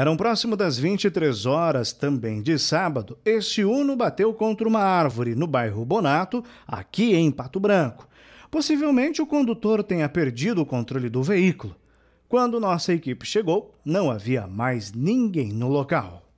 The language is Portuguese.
Eram próximo das 23 horas, também de sábado, esse Uno bateu contra uma árvore no bairro Bonato, aqui em Pato Branco. Possivelmente o condutor tenha perdido o controle do veículo. Quando nossa equipe chegou, não havia mais ninguém no local.